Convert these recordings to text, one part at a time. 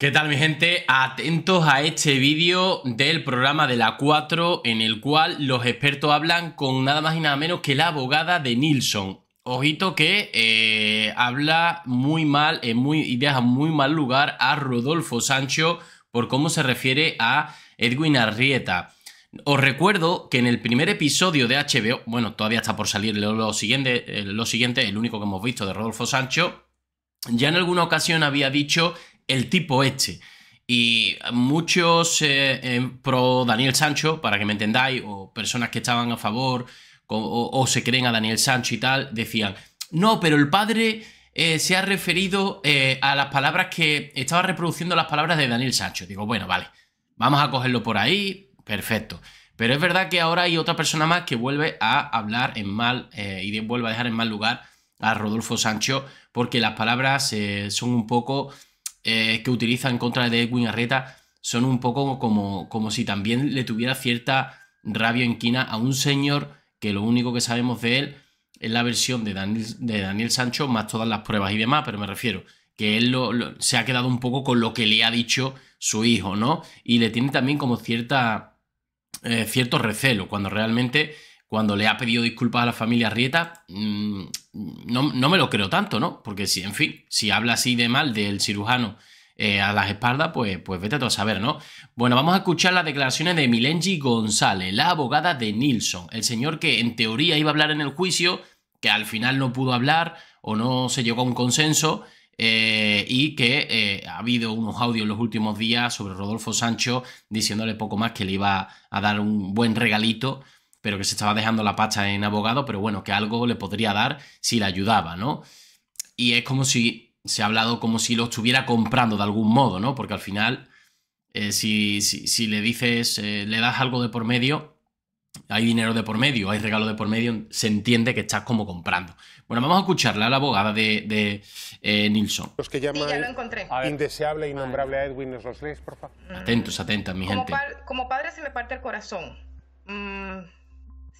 ¿Qué tal mi gente? Atentos a este vídeo del programa de la 4 en el cual los expertos hablan con nada más y nada menos que la abogada de Nilsson. Ojito que eh, habla muy mal eh, muy, y deja muy mal lugar a Rodolfo Sancho por cómo se refiere a Edwin Arrieta. Os recuerdo que en el primer episodio de HBO, bueno, todavía está por salir lo siguiente, eh, lo siguiente el único que hemos visto de Rodolfo Sancho, ya en alguna ocasión había dicho el tipo este. Y muchos eh, pro Daniel Sancho, para que me entendáis, o personas que estaban a favor o, se creen a Daniel Sancho y tal, decían, no, pero el padre eh, se ha referido eh, a las palabras que estaba reproduciendo las palabras de Daniel Sancho. Digo, bueno, vale, vamos a cogerlo por ahí, perfecto. Pero es verdad que ahora hay otra persona más que vuelve a hablar en mal y vuelve a dejar en mal lugar a Rodolfo Sancho porque las palabras son un poco eh, que utiliza en contra de Edwin Arreta son un poco como, como si también le tuviera cierta rabia enquina a un señor que lo único que sabemos de él es la versión de Daniel, de Daniel Sancho más todas las pruebas y demás, pero me refiero que él se ha quedado un poco con lo que le ha dicho su hijo, ¿no? Y le tiene también como cierta, eh, cierto recelo, cuando realmente cuando le ha pedido disculpas a la familia Rieta, mm, no, me lo creo tanto, ¿no? Porque si, en fin, si habla así de mal del cirujano eh, a las espaldas, pues, pues vete a a saber, ¿no? Bueno, vamos a escuchar las declaraciones de Milenji González, la abogada de Nilsson, el señor que en teoría iba a hablar en el juicio, que al final no pudo hablar o no se llegó a un consenso. Eh, y que eh, ha habido unos audios en los últimos días sobre Rodolfo Sancho diciéndole poco más que le iba a dar un buen regalito pero que se estaba dejando la pacha en abogado, pero bueno, que algo le podría dar si le ayudaba, ¿no? Y es como si se ha hablado como si lo estuviera comprando de algún modo, ¿no? Porque al final, eh, si, si, le dices, eh, le das algo de por medio, hay dinero de por medio, hay regalo de por medio, se entiende que estás como comprando. Bueno, vamos a escucharle a la abogada de, de eh, Nilsson. Los que llaman ya lo encontré. indeseable e Edwin, por Atentos, atentas, mi gente. como padre se me parte el corazón. Mm,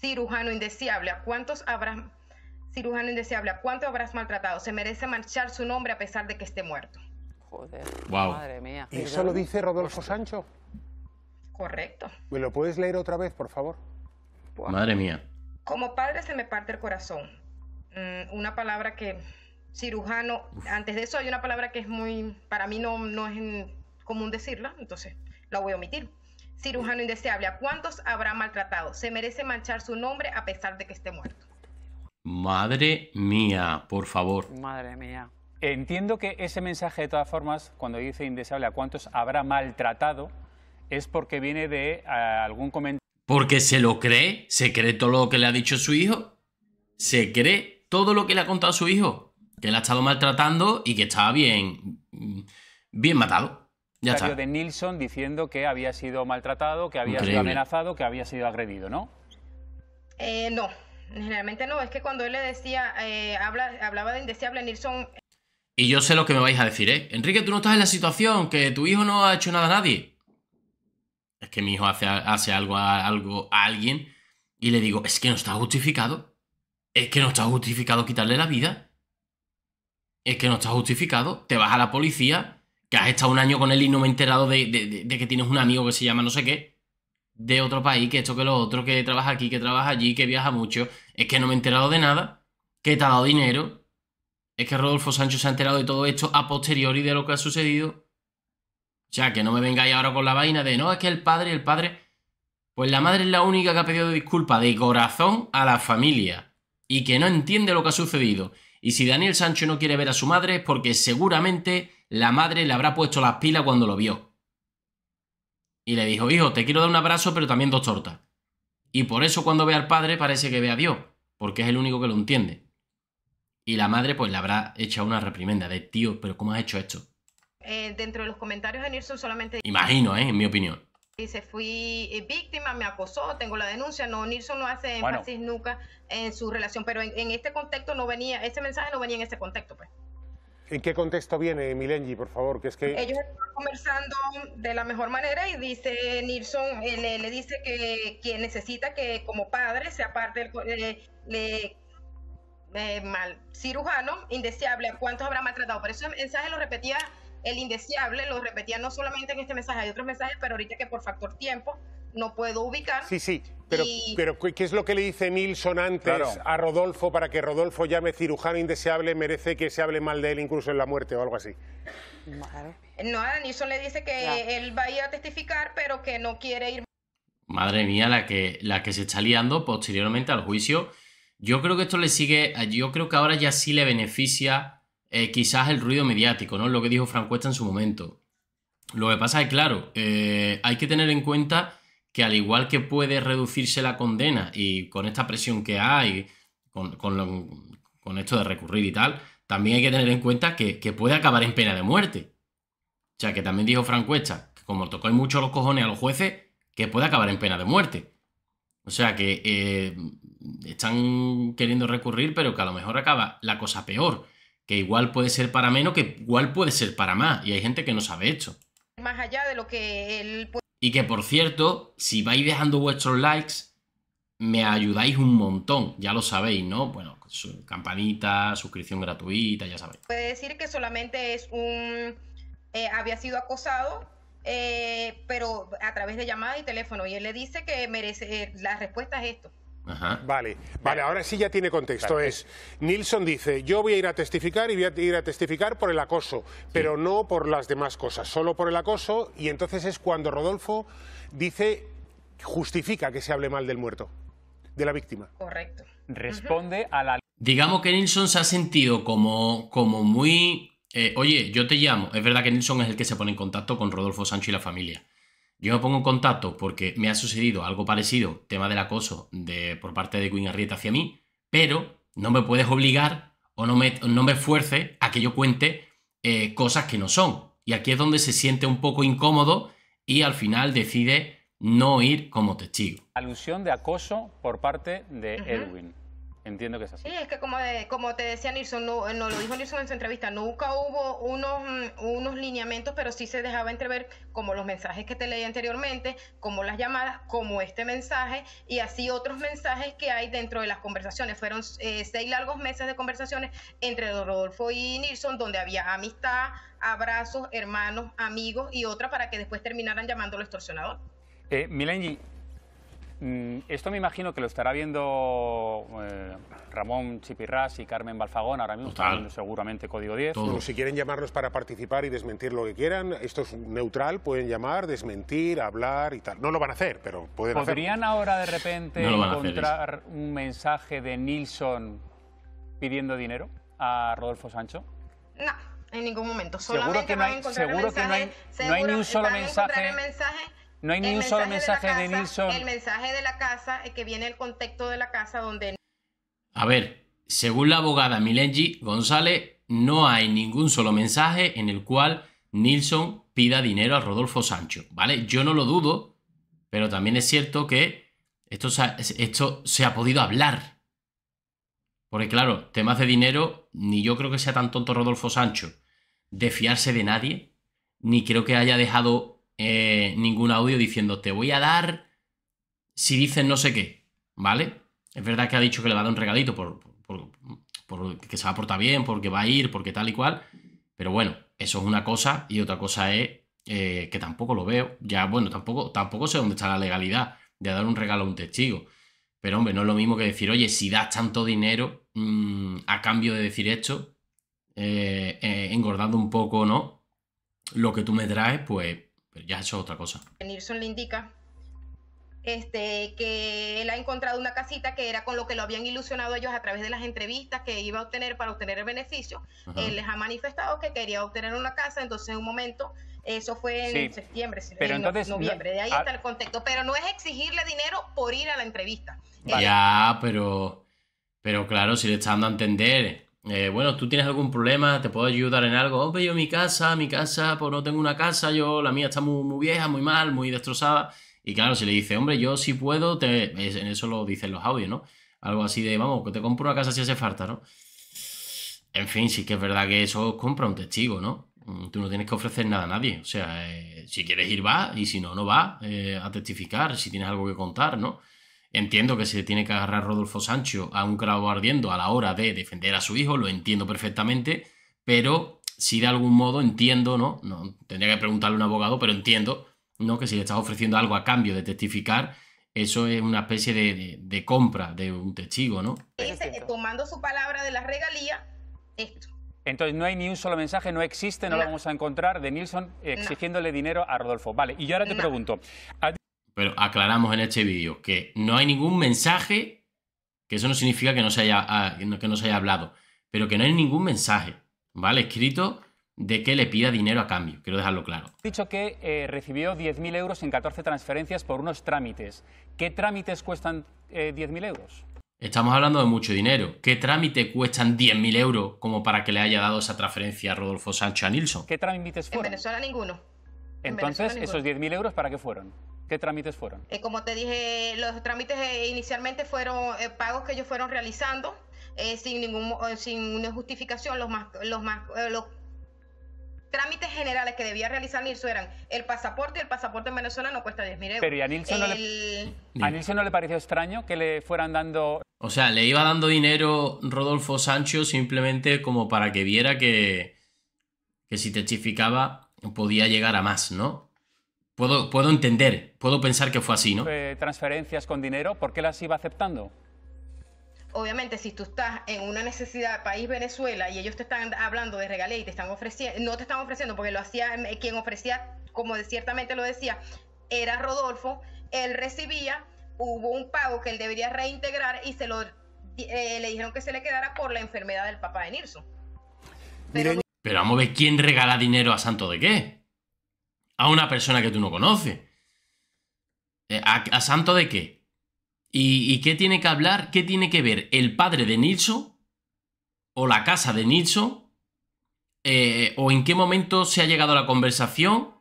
cirujano indeseable, ¿a cuántos habrás cirujano indeseable, ¿a cuántos habrás maltratado? Se merece marchar su nombre a pesar de que esté muerto. Joder, wow. madre mía. ¿Eso lo dice Rodolfo Sancho? Correcto. ¿Me lo puedes leer otra vez, por favor? Madre mía. Como padre se me parte el corazón. Mm, una palabra que cirujano, antes de eso hay una palabra que es muy, para mí no, no es común decirla, entonces la voy a omitir cirujano indeseable, ¿a cuántos habrá maltratado? Se merece manchar su nombre a pesar de que esté muerto. Madre mía, por favor. Madre mía. Entiendo que ese mensaje, de todas formas, cuando dice indeseable, ¿a cuántos habrá maltratado? Es porque viene de eh, algún comentario. Porque se lo cree, se cree todo lo que le ha dicho su hijo, se cree todo lo que le ha contado su hijo, que le ha estado maltratando y que estaba bien, mm, bien matado ya de Nilsson diciendo que había sido maltratado, que había sido amenazado, que había sido agredido, ¿no? Eh, no, generalmente no. Es que cuando él le decía, eh, hablaba de indeseable, Nilsson... Y yo sé lo que me vais a decir, ¿eh? Enrique, tú no estás en la situación, que tu hijo no ha hecho nada a nadie. Es que mi hijo hace, hace algo, algo a alguien y le digo, es que no está justificado. Es que no está justificado quitarle la vida. Es que no está justificado. Te vas a la policía que has estado un año con él y no me he enterado de, que tienes un amigo que se llama no sé qué, de otro país, que esto, que lo otro, que trabaja aquí, que trabaja allí, que viaja mucho, es que no me he enterado de nada, que te ha dado dinero, es que Rodolfo Sancho se ha enterado de todo esto a posteriori de lo que ha sucedido. O sea, que no me vengáis ahora con la vaina de, no, es que el padre, el padre... Pues la madre es la única que ha pedido disculpas de corazón a la familia y que no entiende lo que ha sucedido. Y si Daniel Sancho no quiere ver a su madre es porque seguramente la madre le habrá puesto las pilas cuando lo vio. Y le dijo, hijo, te quiero dar un abrazo, pero también dos tortas. Y por eso cuando ve al padre parece que ve a Dios, porque es el único que lo entiende. Y la madre pues le habrá hecho una reprimenda de, tío, pero ¿cómo has hecho esto? Eh, dentro de los comentarios de Nilsson solamente... Imagino, ¿eh? En mi opinión. Dice, fui eh, víctima, me acosó, tengo la denuncia. No, Nilsson no hace énfasis nunca en su relación, pero en, este contexto no venía, ese mensaje no venía en ese contexto, pues. ¿En qué contexto viene Milenji, por favor? Que es que... Ellos están conversando de la mejor manera y dice Nilsson, eh, le, dice que quien necesita que como padre se parte del mal, cirujano, indeseable, ¿cuántos habrá maltratado? Por eso el mensaje lo repetía el indeseable, lo repetía no solamente en este mensaje, hay otros mensajes, pero ahorita que por factor tiempo no puedo ubicar. Sí, sí, pero, ¿qué es lo que le dice Nilsson antes a Rodolfo para que Rodolfo llame cirujano indeseable, merece que se hable mal de él incluso en la muerte o algo así? No, a Nilsson le dice que él va a ir a testificar, pero que no quiere ir. Madre mía, la que, la que se está liando posteriormente al juicio. Yo creo que esto le sigue, yo creo que ahora ya sí le beneficia eh, quizás el ruido mediático, ¿no? Lo que dijo Cuesta en su momento. Lo que pasa es, claro, eh, hay que tener en cuenta que al igual que puede reducirse la condena y con esta presión que hay, con, con, esto de recurrir y tal, también hay que tener en cuenta que, puede acabar en pena de muerte. O sea, que también dijo Frank como tocó mucho los cojones a los jueces, que puede acabar en pena de muerte. O sea, que eh, están queriendo recurrir, pero que a lo mejor acaba la cosa peor. Que igual puede ser para menos, que igual puede ser para más. Y hay gente que no sabe esto. Más allá de lo que él y que por cierto, si vais dejando vuestros likes, me ayudáis un montón, ya lo sabéis, ¿no? Bueno, campanita, suscripción gratuita, ya sabéis. Puede decir que solamente es un... Eh, había sido acosado, eh, pero a través de llamada y teléfono, y él le dice que merece, eh, la respuesta es esto. Vale, vale, ahora sí ya tiene contexto. Es Nilsson dice, yo voy a ir a testificar y voy a ir a testificar por el acoso, pero no por las demás cosas, solo por el acoso. Y entonces es cuando Rodolfo dice, justifica que se hable mal del muerto, de la víctima. Correcto. Responde a la... Digamos que Nilsson se ha sentido como, como muy... Eh, Oye, yo te llamo. Es verdad que Nilsson es el que se pone en contacto con Rodolfo Sancho y la familia. Yo me pongo en contacto porque me ha sucedido algo parecido, tema del acoso de, por parte de Queen Arrieta hacia mí, pero no me puedes obligar o no me, no me a que yo cuente eh, cosas que no son. Y aquí es donde se siente un poco incómodo y al final decide no ir como testigo. Alusión de acoso por parte de Edwin. Entiendo que es así. Sí, es que como, como te decía Nilsson, eh, no, lo dijo Nilsson en su entrevista, nunca hubo unos, mm, unos lineamientos, pero sí se dejaba entrever como los mensajes que te leí anteriormente, como las llamadas, como este mensaje y así otros mensajes que hay dentro de las conversaciones. Fueron eh, seis largos meses de conversaciones entre Rodolfo y Nilsson, donde había amistad, abrazos, hermanos, amigos y otra para que después terminaran llamando llamándolo extorsionador. Eh, Milenji, Mm, esto me imagino que lo estará viendo eh, Ramón Chipirras y Carmen Balfagón ahora mismo, seguramente Código 10. Si quieren llamarnos para participar y desmentir lo que quieran, esto es neutral, pueden llamar, desmentir, hablar y tal. No lo van a hacer, pero pueden ¿Podrían ahora de repente encontrar un mensaje de Nilsson pidiendo dinero a Rodolfo Sancho? No, en ningún momento. seguro que no hay, ni un solo mensaje no hay ni un solo mensaje de, Nilsson. El mensaje de la casa, es que viene el contexto de la casa donde... A ver, según la abogada Milenji González, no hay ningún solo mensaje en el cual Nilsson pida dinero a Rodolfo Sancho, ¿vale? Yo no lo dudo, pero también es cierto que esto se ha, esto se ha podido hablar. Porque claro, temas de dinero, ni yo creo que sea tan tonto Rodolfo Sancho de fiarse de nadie, ni creo que haya dejado eh, ningún audio diciendo te voy a dar si dices no sé qué, ¿vale? Es verdad que ha dicho que le va a dar un regalito por, por, que se va a portar bien, porque va a ir, porque tal y cual, pero bueno, eso es una cosa y otra cosa es eh, que tampoco lo veo, ya bueno, tampoco, tampoco sé dónde está la legalidad de dar un regalo a un testigo. Pero hombre, no es lo mismo que decir, oye, si das tanto dinero mm, a cambio de decir esto, eh, engordando un poco, ¿no? Lo que tú me traes, pues pero ya has hecho otra cosa. Nilsson le indica este, que él ha encontrado una casita que era con lo que lo habían ilusionado ellos a través de las entrevistas que iba a obtener para obtener el beneficio. Él les ha manifestado que quería obtener una casa, entonces en un momento, eso fue en septiembre, pero noviembre, de ahí ah, está el contexto. Pero no es exigirle dinero por ir a la entrevista. Ya, pero, pero claro, si le están dando a entender eh, bueno, tú tienes algún problema, te puedo ayudar en algo. Hombre, yo mi casa, mi casa, pues no tengo una casa, yo, la mía está muy, vieja, muy mal, muy destrozada. Y claro, si le dice, hombre, yo sí puedo, te... en eso lo dicen los audios, ¿no? Algo así de, vamos, que te compro una casa si hace falta, ¿no? En fin, sí que es verdad que eso compra un testigo, ¿no? Mm, tú no tienes que ofrecer nada a nadie. O sea, eh, si quieres ir, va, y si no, no va eh, a testificar, si tienes algo que contar, ¿no? Entiendo que se tiene que agarrar Rodolfo Sancho a un clavo ardiendo a la hora de defender a su hijo, lo entiendo perfectamente, pero si de algún modo entiendo, ¿no? no tendría que preguntarle a un abogado, pero entiendo, ¿no? Que si le estás ofreciendo algo a cambio de testificar, eso es una especie de, de, compra de un testigo, ¿no? Dice tomando su palabra de la regalía, esto. Entonces no hay ni un solo mensaje, no existe, no, lo vamos a encontrar de Nilsson exigiéndole dinero a Rodolfo. Vale, y yo ahora te pregunto pero aclaramos en este vídeo que no hay ningún mensaje, que eso no significa que no se haya, ah, que no se haya hablado, pero que no hay ningún mensaje, ¿vale? Escrito de que le pida dinero a cambio. Quiero dejarlo claro. Dicho que eh, recibió 10.000 euros en 14 transferencias por unos trámites. ¿Qué trámites cuestan 10.000 eh, euros? Estamos hablando de mucho dinero. ¿Qué trámite cuestan 10.000 euros como para que le haya dado esa transferencia a Rodolfo Sancho a Nilsson? ¿Qué trámites fueron? En Venezuela ninguno. Entonces, ¿esos 10.000 euros para qué fueron? ¿Qué trámites fueron? Eh, como te dije, los trámites eh, inicialmente fueron eh, pagos que ellos fueron realizando sin ningún sin una justificación. Los los trámites generales que debía realizar Nilson eran el pasaporte y el pasaporte en Venezuela no cuesta 10 euros. Pero a no le... pareció extraño que le fueran dando... O sea, le iba dando dinero Rodolfo Sancho simplemente como para que viera que, que si testificaba podía llegar a más, ¿no? Puedo, entender, puedo pensar que fue así, ¿no? Eh, transferencias con dinero, ¿por qué las iba aceptando? obviamente si tú estás en una necesidad país Venezuela y ellos te están hablando de regalé y te están ofreciendo, no te están ofreciendo porque lo hacía eh, quien ofrecía, como ciertamente lo decía, era Rodolfo, él recibía, hubo un pago que él debería reintegrar y se lo eh, le dijeron que se le quedara por la enfermedad del papá de Nilsson. Pero, Pero vamos a ver quién regala dinero a santo de qué a una persona que tú no conoces. Eh, ¿A, santo de qué? ¿Y, qué tiene que hablar? ¿Qué tiene que ver el padre de Nilsson o la casa de Nilsson? Eh, ¿O en qué momento se ha llegado a la conversación?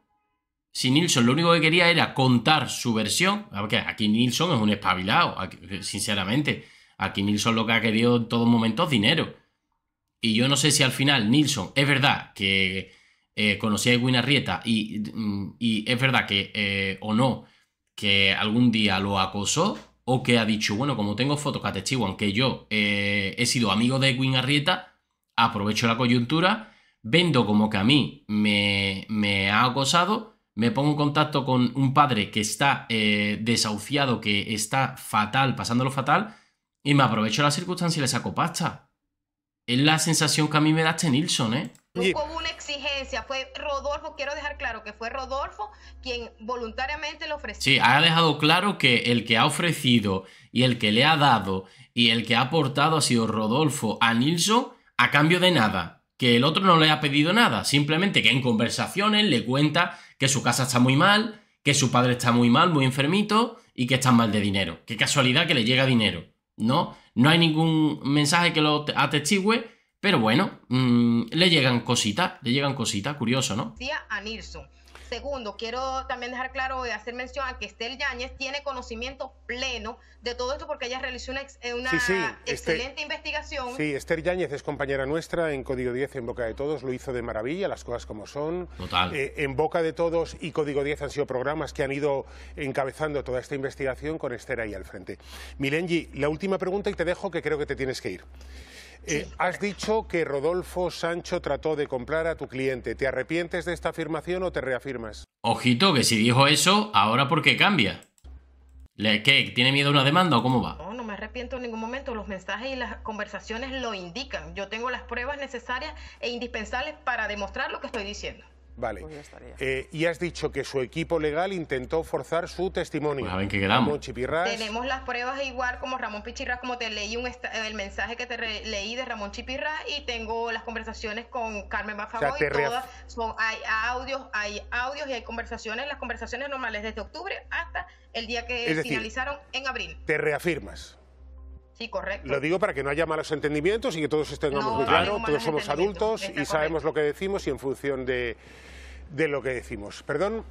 Si Nilsson lo único que quería era contar su versión, porque aquí Nilsson es un espabilado, sinceramente. Aquí Nilsson lo que ha querido en todo momento es dinero. Y yo no sé si al final Nilsson, es verdad que eh, conocí a Edwin Arrieta y, mm, es verdad que, eh, o no, que algún día lo acosó o que ha dicho, bueno, como tengo fotos que atestiguan que yo eh, he sido amigo de Edwin Arrieta, aprovecho la coyuntura, vendo como que a mí me, me ha acosado, me pongo en contacto con un padre que está eh, desahuciado, que está fatal, pasándolo fatal, y me aprovecho la circunstancia y le saco pasta. Es la sensación que a mí me da este Nilsson, ¿eh? No hubo una exigencia, fue Rodolfo, quiero dejar claro que fue Rodolfo quien voluntariamente lo ofreció. Sí, ha dejado claro que el que ha ofrecido y el que le ha dado y el que ha aportado ha sido Rodolfo a Nilsson a cambio de nada, que el otro no le ha pedido nada, simplemente que en conversaciones le cuenta que su casa está muy mal, que su padre está muy mal, muy enfermito y que está mal de dinero. Qué casualidad que le llega dinero, ¿no? No hay ningún mensaje que lo atestigüe pero bueno, mm, le llegan cositas, le llegan cositas, curioso, ¿no? A Nilsson. Segundo, quiero también dejar claro y hacer mención a que Estel Yáñez tiene conocimiento pleno de todo esto porque ella realizó una, eh, este excelente investigación. Sí, Esther Yáñez es compañera nuestra en Código 10 en Boca de Todos, lo hizo de maravilla, las cosas como son. Total. Eh, en Boca de Todos y Código 10 han sido programas que han ido encabezando toda esta investigación con Esther ahí al frente. Milenji, la última pregunta y te dejo que creo que te tienes que ir. Eh, has dicho que Rodolfo Sancho trató de comprar a tu cliente. ¿Te arrepientes de esta afirmación o te reafirmas? Ojito, que si dijo eso, ahora por qué cambia. ¿Tiene miedo a una demanda o cómo va? No, no me arrepiento en ningún momento. Los mensajes y las conversaciones lo indican. Yo tengo las pruebas necesarias e indispensables para demostrar lo que estoy diciendo. Vale. Pues eh, y has dicho que su equipo legal intentó forzar su testimonio. Pues a qué quedamos. Tenemos las pruebas igual como Ramón Pichirras, como te leí el mensaje que te leí de Ramón Chipirras y tengo las conversaciones con Carmen Bafago y todas son, hay audios, hay audios y hay conversaciones, las conversaciones normales desde octubre hasta el día que finalizaron en abril. Te reafirmas. Sí, correcto. Lo digo para que no haya malos entendimientos y que todos estemos muy claros, todos somos adultos y sabemos lo que decimos y en función de, de lo que decimos. Perdón.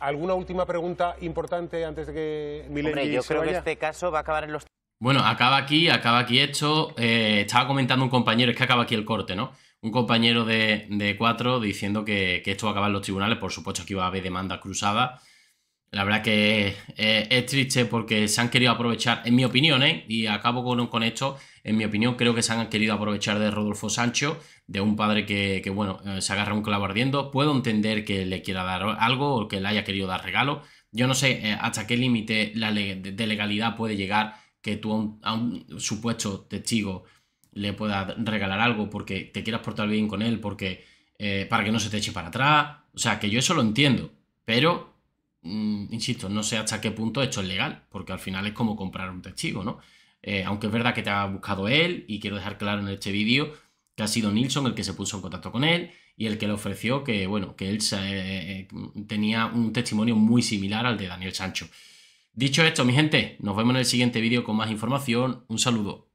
¿Alguna última pregunta importante antes de que Milenio Hombre, yo creo que este caso va a acabar en los... Bueno, acaba aquí, acaba aquí hecho. Eh, estaba comentando un compañero, es que acaba aquí el corte, ¿no? un compañero de, de cuatro diciendo que, esto va a acabar en los tribunales. Por supuesto que iba a haber demanda cruzada la verdad que eh, es triste porque se han querido aprovechar, en mi opinión, ¿eh? y acabo con, con, esto, en mi opinión creo que se han querido aprovechar de Rodolfo Sancho, de un padre que, bueno, eh, se agarra un clavo ardiendo. Puedo entender que le quiera dar algo o que le haya querido dar regalo. Yo no sé hasta qué límite de legalidad puede llegar que tú a un, supuesto testigo le puedas regalar algo porque te quieras portar bien con él, porque para que no se te eche para atrás. O sea, que yo eso lo entiendo, pero Mm, insisto, no sé hasta qué punto esto es legal, porque al final es como comprar un testigo, ¿no? Eh, aunque es verdad que te ha buscado él, y quiero dejar claro en este vídeo que ha sido Nilsson el que se puso en contacto con él y el que le ofreció que, bueno, que él eh, eh, tenía un testimonio muy similar al de Daniel Sancho. Dicho esto, mi gente, nos vemos en el siguiente vídeo con más información. Un saludo.